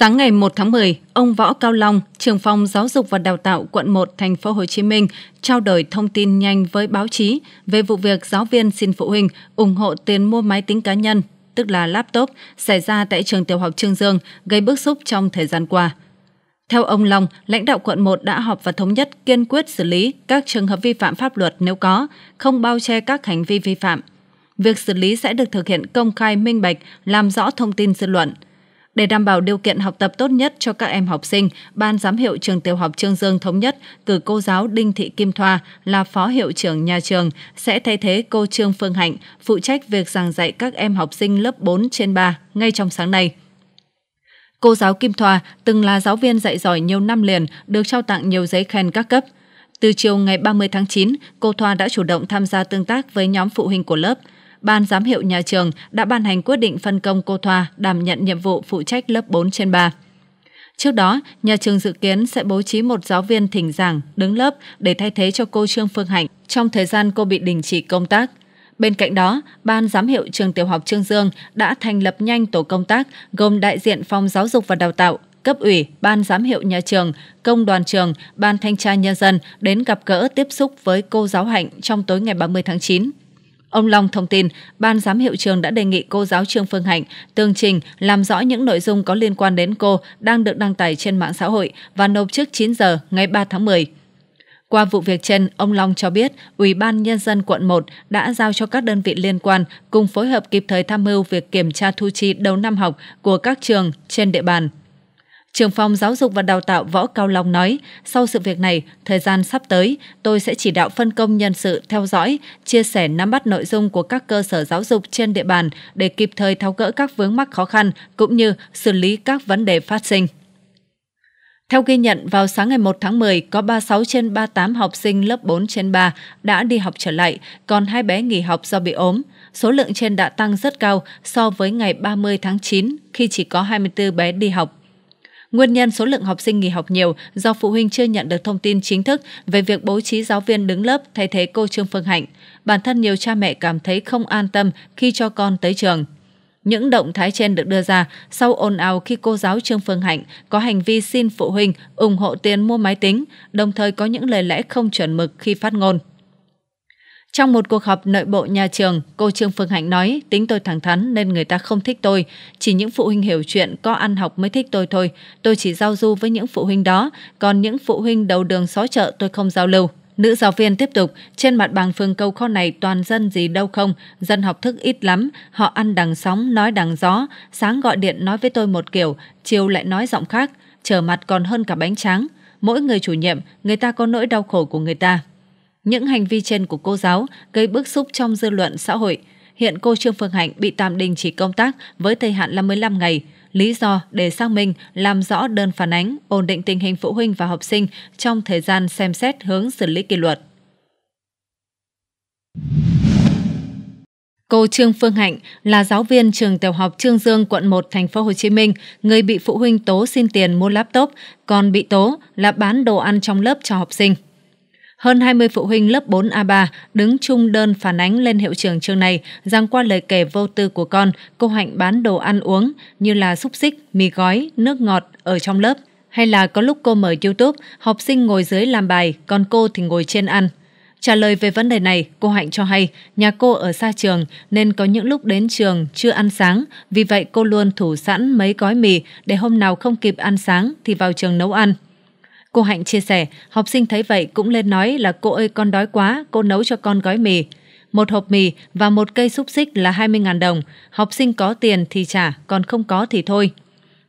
Sáng ngày 1 tháng 10, ông Võ Cao Long, trưởng phòng Giáo dục và Đào tạo quận 1 thành phố Hồ Chí Minh trao đổi thông tin nhanh với báo chí về vụ việc giáo viên xin phụ huynh ủng hộ tiền mua máy tính cá nhân, tức là laptop, xảy ra tại trường tiểu học Trương Dương gây bức xúc trong thời gian qua. Theo ông Long, lãnh đạo quận 1 đã họp và thống nhất kiên quyết xử lý các trường hợp vi phạm pháp luật nếu có, không bao che các hành vi vi phạm. Việc xử lý sẽ được thực hiện công khai minh bạch, làm rõ thông tin dư luận – để đảm bảo điều kiện học tập tốt nhất cho các em học sinh, Ban giám hiệu trường tiểu học Trương Dương Thống Nhất cử cô giáo Đinh Thị Kim Thoa là phó hiệu trưởng nhà trường sẽ thay thế cô Trương Phương Hạnh phụ trách việc giảng dạy các em học sinh lớp 4 trên 3 ngay trong sáng nay. Cô giáo Kim Thoa từng là giáo viên dạy giỏi nhiều năm liền, được trao tặng nhiều giấy khen các cấp. Từ chiều ngày 30 tháng 9, cô Thoa đã chủ động tham gia tương tác với nhóm phụ huynh của lớp – Ban giám hiệu nhà trường đã ban hành quyết định phân công cô Thoa đảm nhận nhiệm vụ phụ trách lớp 4 trên 3. Trước đó, nhà trường dự kiến sẽ bố trí một giáo viên thỉnh giảng đứng lớp để thay thế cho cô Trương Phương Hạnh trong thời gian cô bị đình chỉ công tác. Bên cạnh đó, Ban giám hiệu trường tiểu học Trương Dương đã thành lập nhanh tổ công tác gồm đại diện phòng giáo dục và đào tạo, cấp ủy, ban giám hiệu nhà trường, công đoàn trường, ban thanh tra nhân dân đến gặp gỡ tiếp xúc với cô giáo Hạnh trong tối ngày 30 tháng 9. Ông Long thông tin, ban giám hiệu trường đã đề nghị cô giáo Trương Phương Hạnh tường trình làm rõ những nội dung có liên quan đến cô đang được đăng tải trên mạng xã hội và nộp trước 9 giờ ngày 3 tháng 10. Qua vụ việc trên, ông Long cho biết Ủy ban Nhân dân quận 1 đã giao cho các đơn vị liên quan cùng phối hợp kịp thời tham mưu việc kiểm tra thu chi đầu năm học của các trường trên địa bàn. Trường phòng Giáo dục và Đào tạo Võ Cao Long nói, sau sự việc này, thời gian sắp tới, tôi sẽ chỉ đạo phân công nhân sự theo dõi, chia sẻ nắm bắt nội dung của các cơ sở giáo dục trên địa bàn để kịp thời tháo gỡ các vướng mắc khó khăn cũng như xử lý các vấn đề phát sinh. Theo ghi nhận, vào sáng ngày 1 tháng 10, có 36 trên 38 học sinh lớp 4 trên 3 đã đi học trở lại, còn hai bé nghỉ học do bị ốm. Số lượng trên đã tăng rất cao so với ngày 30 tháng 9 khi chỉ có 24 bé đi học. Nguyên nhân số lượng học sinh nghỉ học nhiều do phụ huynh chưa nhận được thông tin chính thức về việc bố trí giáo viên đứng lớp thay thế cô Trương Phương Hạnh. Bản thân nhiều cha mẹ cảm thấy không an tâm khi cho con tới trường. Những động thái trên được đưa ra sau ồn ào khi cô giáo Trương Phương Hạnh có hành vi xin phụ huynh ủng hộ tiền mua máy tính, đồng thời có những lời lẽ không chuẩn mực khi phát ngôn. Trong một cuộc họp nội bộ nhà trường, cô Trương Phương Hạnh nói tính tôi thẳng thắn nên người ta không thích tôi. Chỉ những phụ huynh hiểu chuyện có ăn học mới thích tôi thôi. Tôi chỉ giao du với những phụ huynh đó, còn những phụ huynh đầu đường xó chợ tôi không giao lưu. Nữ giáo viên tiếp tục, trên mặt bằng phường câu kho này toàn dân gì đâu không, dân học thức ít lắm, họ ăn đằng sóng, nói đằng gió, sáng gọi điện nói với tôi một kiểu, chiều lại nói giọng khác, trở mặt còn hơn cả bánh tráng. Mỗi người chủ nhiệm, người ta có nỗi đau khổ của người ta. Những hành vi trên của cô giáo gây bức xúc trong dư luận xã hội. Hiện cô Trương Phương Hạnh bị tạm đình chỉ công tác với thời hạn là 15 ngày. Lý do để xác minh, làm rõ đơn phản ánh, ổn định tình hình phụ huynh và học sinh trong thời gian xem xét hướng xử lý kỷ luật. Cô Trương Phương Hạnh là giáo viên trường tiểu học Trương Dương quận 1 thành phố Hồ Chí Minh, người bị phụ huynh tố xin tiền mua laptop, còn bị tố là bán đồ ăn trong lớp cho học sinh. Hơn 20 phụ huynh lớp 4A3 đứng chung đơn phản ánh lên hiệu trường trường này rằng qua lời kể vô tư của con, cô Hạnh bán đồ ăn uống như là xúc xích, mì gói, nước ngọt ở trong lớp. Hay là có lúc cô mở YouTube, học sinh ngồi dưới làm bài, còn cô thì ngồi trên ăn. Trả lời về vấn đề này, cô Hạnh cho hay nhà cô ở xa trường nên có những lúc đến trường chưa ăn sáng, vì vậy cô luôn thủ sẵn mấy gói mì để hôm nào không kịp ăn sáng thì vào trường nấu ăn. Cô Hạnh chia sẻ, học sinh thấy vậy cũng lên nói là cô ơi con đói quá, cô nấu cho con gói mì. Một hộp mì và một cây xúc xích là 20.000 đồng. Học sinh có tiền thì trả, còn không có thì thôi.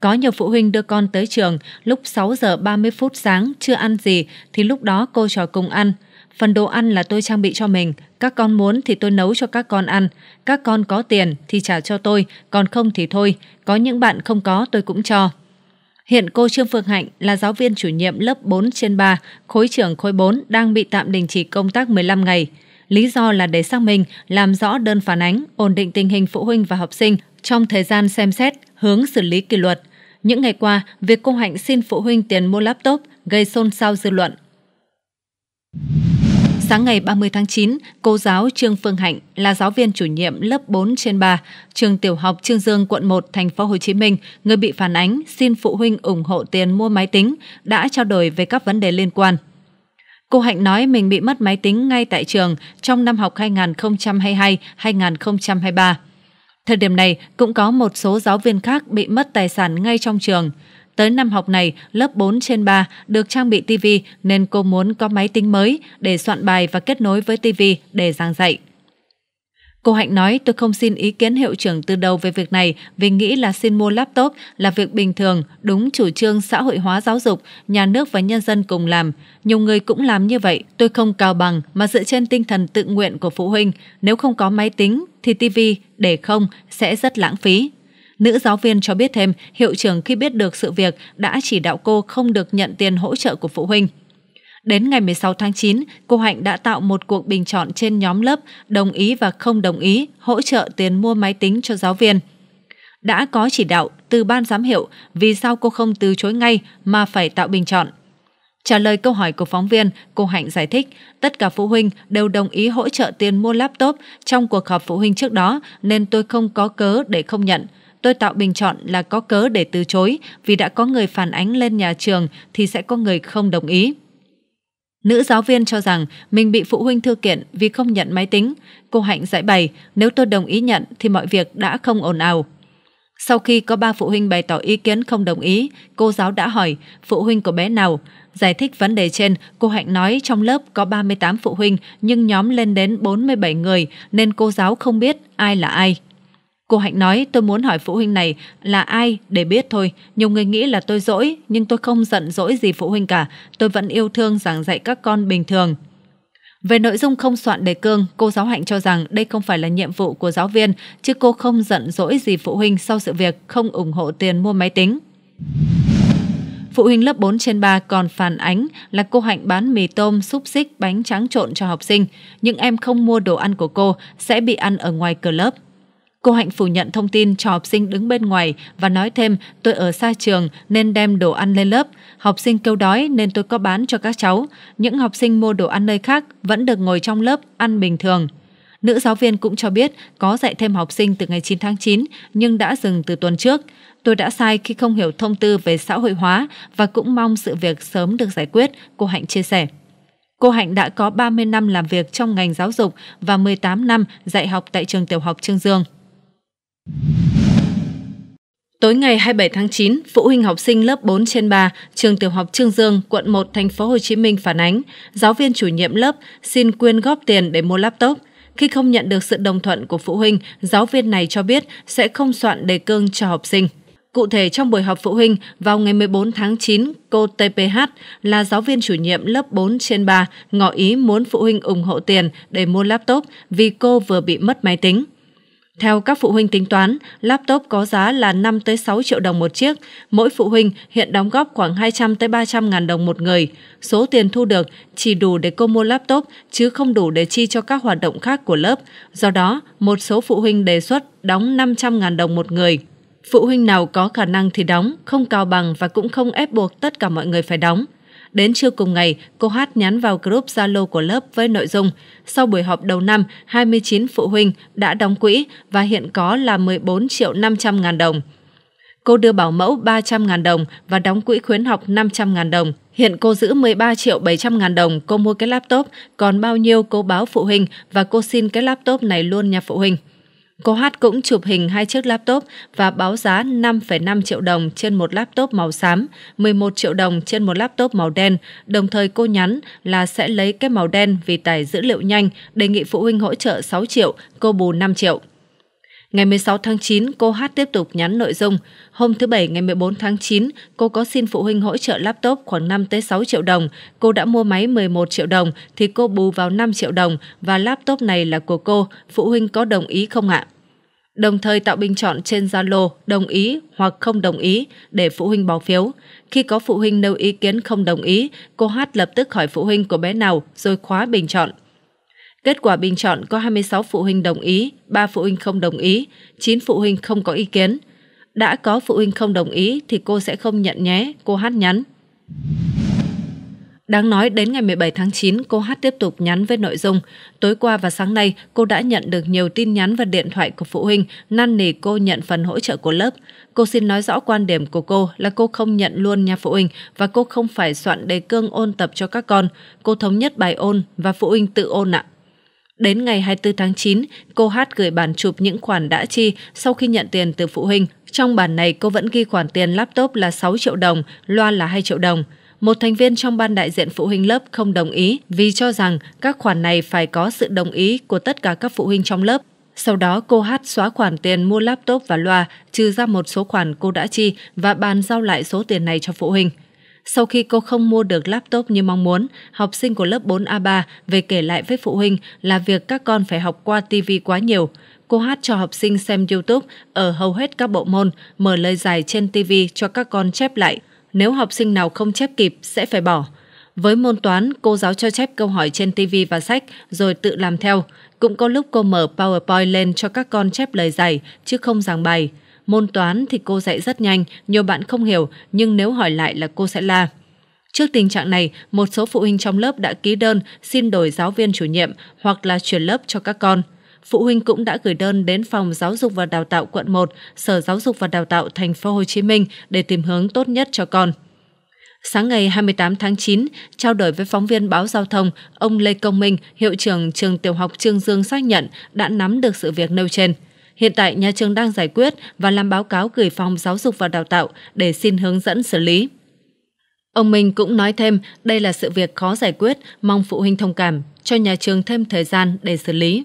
Có nhiều phụ huynh đưa con tới trường lúc 6 giờ 30 phút sáng chưa ăn gì thì lúc đó cô trò cùng ăn. Phần đồ ăn là tôi trang bị cho mình, các con muốn thì tôi nấu cho các con ăn, các con có tiền thì trả cho tôi, còn không thì thôi, có những bạn không có tôi cũng cho. Hiện cô Trương Phương Hạnh là giáo viên chủ nhiệm lớp 4 trên 3, khối trưởng khối 4 đang bị tạm đình chỉ công tác 15 ngày. Lý do là để xác minh, làm rõ đơn phản ánh, ổn định tình hình phụ huynh và học sinh trong thời gian xem xét, hướng xử lý kỷ luật. Những ngày qua, việc cô Hạnh xin phụ huynh tiền mua laptop gây xôn xao dư luận. Sáng ngày 30 tháng 9, cô giáo Trương Phương Hạnh là giáo viên chủ nhiệm lớp 4 trên 3, trường tiểu học Trương Dương, quận 1, thành phố Hồ Chí Minh, người bị phản ánh xin phụ huynh ủng hộ tiền mua máy tính, đã trao đổi về các vấn đề liên quan. Cô Hạnh nói mình bị mất máy tính ngay tại trường trong năm học 2022-2023. Thời điểm này, cũng có một số giáo viên khác bị mất tài sản ngay trong trường. Tới năm học này, lớp 4 trên 3 được trang bị TV nên cô muốn có máy tính mới để soạn bài và kết nối với TV để giảng dạy. Cô Hạnh nói tôi không xin ý kiến hiệu trưởng từ đầu về việc này vì nghĩ là xin mua laptop là việc bình thường, đúng chủ trương xã hội hóa giáo dục, nhà nước và nhân dân cùng làm. Nhiều người cũng làm như vậy, tôi không cao bằng mà dựa trên tinh thần tự nguyện của phụ huynh. Nếu không có máy tính thì TV để không sẽ rất lãng phí. Nữ giáo viên cho biết thêm, hiệu trưởng khi biết được sự việc đã chỉ đạo cô không được nhận tiền hỗ trợ của phụ huynh. Đến ngày 16 tháng 9, cô Hạnh đã tạo một cuộc bình chọn trên nhóm lớp, đồng ý và không đồng ý hỗ trợ tiền mua máy tính cho giáo viên. Đã có chỉ đạo từ ban giám hiệu vì sao cô không từ chối ngay mà phải tạo bình chọn. Trả lời câu hỏi của phóng viên, cô Hạnh giải thích tất cả phụ huynh đều đồng ý hỗ trợ tiền mua laptop trong cuộc họp phụ huynh trước đó nên tôi không có cớ để không nhận tôi tạo bình chọn là có cớ để từ chối vì đã có người phản ánh lên nhà trường thì sẽ có người không đồng ý. Nữ giáo viên cho rằng mình bị phụ huynh thư kiện vì không nhận máy tính. Cô Hạnh giải bày, nếu tôi đồng ý nhận thì mọi việc đã không ồn ào. Sau khi có ba phụ huynh bày tỏ ý kiến không đồng ý, cô giáo đã hỏi phụ huynh của bé nào. Giải thích vấn đề trên, cô Hạnh nói trong lớp có 38 phụ huynh nhưng nhóm lên đến 47 người nên cô giáo không biết ai là ai. Cô Hạnh nói tôi muốn hỏi phụ huynh này là ai để biết thôi. Nhiều người nghĩ là tôi dỗi, nhưng tôi không giận dỗi gì phụ huynh cả. Tôi vẫn yêu thương giảng dạy các con bình thường. Về nội dung không soạn đề cương, cô giáo Hạnh cho rằng đây không phải là nhiệm vụ của giáo viên, chứ cô không giận dỗi gì phụ huynh sau sự việc không ủng hộ tiền mua máy tính. Phụ huynh lớp 4 trên 3 còn phản ánh là cô Hạnh bán mì tôm, xúc xích, bánh trắng trộn cho học sinh. Những em không mua đồ ăn của cô sẽ bị ăn ở ngoài cửa lớp. Cô Hạnh phủ nhận thông tin cho học sinh đứng bên ngoài và nói thêm tôi ở xa trường nên đem đồ ăn lên lớp. Học sinh kêu đói nên tôi có bán cho các cháu. Những học sinh mua đồ ăn nơi khác vẫn được ngồi trong lớp ăn bình thường. Nữ giáo viên cũng cho biết có dạy thêm học sinh từ ngày 9 tháng 9 nhưng đã dừng từ tuần trước. Tôi đã sai khi không hiểu thông tư về xã hội hóa và cũng mong sự việc sớm được giải quyết, cô Hạnh chia sẻ. Cô Hạnh đã có 30 năm làm việc trong ngành giáo dục và 18 năm dạy học tại trường tiểu học Trương Dương. Tối ngày 27 tháng 9, phụ huynh học sinh lớp 4 trên 3, trường tiểu học Trương Dương, quận 1, thành phố Hồ Chí Minh phản ánh, giáo viên chủ nhiệm lớp xin quyên góp tiền để mua laptop. Khi không nhận được sự đồng thuận của phụ huynh, giáo viên này cho biết sẽ không soạn đề cương cho học sinh. Cụ thể, trong buổi họp phụ huynh vào ngày 14 tháng 9, cô TPH là giáo viên chủ nhiệm lớp 4 trên 3 ngỏ ý muốn phụ huynh ủng hộ tiền để mua laptop vì cô vừa bị mất máy tính. Theo các phụ huynh tính toán, laptop có giá là 5 tới 6 triệu đồng một chiếc, mỗi phụ huynh hiện đóng góp khoảng 200 tới 300 ngàn đồng một người. Số tiền thu được chỉ đủ để cô mua laptop chứ không đủ để chi cho các hoạt động khác của lớp. Do đó, một số phụ huynh đề xuất đóng 500 ngàn đồng một người. Phụ huynh nào có khả năng thì đóng, không cao bằng và cũng không ép buộc tất cả mọi người phải đóng. Đến trưa cùng ngày, cô Hát nhắn vào group Zalo của lớp với nội dung Sau buổi họp đầu năm, 29 phụ huynh đã đóng quỹ và hiện có là 14 triệu 500 ngàn đồng. Cô đưa bảo mẫu 300 ngàn đồng và đóng quỹ khuyến học 500 ngàn đồng. Hiện cô giữ 13 triệu 700 ngàn đồng, cô mua cái laptop, còn bao nhiêu cô báo phụ huynh và cô xin cái laptop này luôn nhà phụ huynh. Cô Hát cũng chụp hình hai chiếc laptop và báo giá 5,5 triệu đồng trên một laptop màu xám, 11 triệu đồng trên một laptop màu đen. Đồng thời cô nhắn là sẽ lấy cái màu đen vì tải dữ liệu nhanh, đề nghị phụ huynh hỗ trợ 6 triệu, cô bù 5 triệu. Ngày 16 tháng 9, cô Hát tiếp tục nhắn nội dung. Hôm thứ Bảy ngày 14 tháng 9, cô có xin phụ huynh hỗ trợ laptop khoảng 5-6 triệu đồng. Cô đã mua máy 11 triệu đồng thì cô bù vào 5 triệu đồng và laptop này là của cô. Phụ huynh có đồng ý không ạ? đồng thời tạo bình chọn trên Zalo đồng ý hoặc không đồng ý để phụ huynh bỏ phiếu. Khi có phụ huynh nêu ý kiến không đồng ý, cô Hát lập tức hỏi phụ huynh của bé nào rồi khóa bình chọn. Kết quả bình chọn có 26 phụ huynh đồng ý, 3 phụ huynh không đồng ý, 9 phụ huynh không có ý kiến. Đã có phụ huynh không đồng ý thì cô sẽ không nhận nhé, cô Hát nhắn. Đáng nói đến ngày 17 tháng 9, cô Hát tiếp tục nhắn với nội dung Tối qua và sáng nay, cô đã nhận được nhiều tin nhắn và điện thoại của phụ huynh năn nỉ cô nhận phần hỗ trợ của lớp. Cô xin nói rõ quan điểm của cô là cô không nhận luôn nha phụ huynh và cô không phải soạn đề cương ôn tập cho các con. Cô thống nhất bài ôn và phụ huynh tự ôn ạ. À. Đến ngày 24 tháng 9, cô Hát gửi bản chụp những khoản đã chi sau khi nhận tiền từ phụ huynh. Trong bản này, cô vẫn ghi khoản tiền laptop là 6 triệu đồng, loa là 2 triệu đồng. Một thành viên trong ban đại diện phụ huynh lớp không đồng ý vì cho rằng các khoản này phải có sự đồng ý của tất cả các phụ huynh trong lớp. Sau đó cô Hát xóa khoản tiền mua laptop và loa, trừ ra một số khoản cô đã chi và bàn giao lại số tiền này cho phụ huynh. Sau khi cô không mua được laptop như mong muốn, học sinh của lớp 4A3 về kể lại với phụ huynh là việc các con phải học qua TV quá nhiều. Cô hát cho học sinh xem YouTube ở hầu hết các bộ môn, mở lời giải trên TV cho các con chép lại. Nếu học sinh nào không chép kịp sẽ phải bỏ. Với môn toán, cô giáo cho chép câu hỏi trên TV và sách rồi tự làm theo. Cũng có lúc cô mở PowerPoint lên cho các con chép lời giải chứ không giảng bài. Môn toán thì cô dạy rất nhanh, nhiều bạn không hiểu, nhưng nếu hỏi lại là cô sẽ la. Trước tình trạng này, một số phụ huynh trong lớp đã ký đơn xin đổi giáo viên chủ nhiệm hoặc là chuyển lớp cho các con. Phụ huynh cũng đã gửi đơn đến phòng Giáo dục và Đào tạo quận 1, Sở Giáo dục và Đào tạo thành phố Hồ Chí Minh để tìm hướng tốt nhất cho con. Sáng ngày 28 tháng 9, trao đổi với phóng viên báo Giao thông, ông Lê Công Minh, hiệu trưởng trường tiểu học Trương Dương xác nhận đã nắm được sự việc nêu trên. Hiện tại, nhà trường đang giải quyết và làm báo cáo gửi phòng giáo dục và đào tạo để xin hướng dẫn xử lý. Ông Minh cũng nói thêm đây là sự việc khó giải quyết, mong phụ huynh thông cảm, cho nhà trường thêm thời gian để xử lý.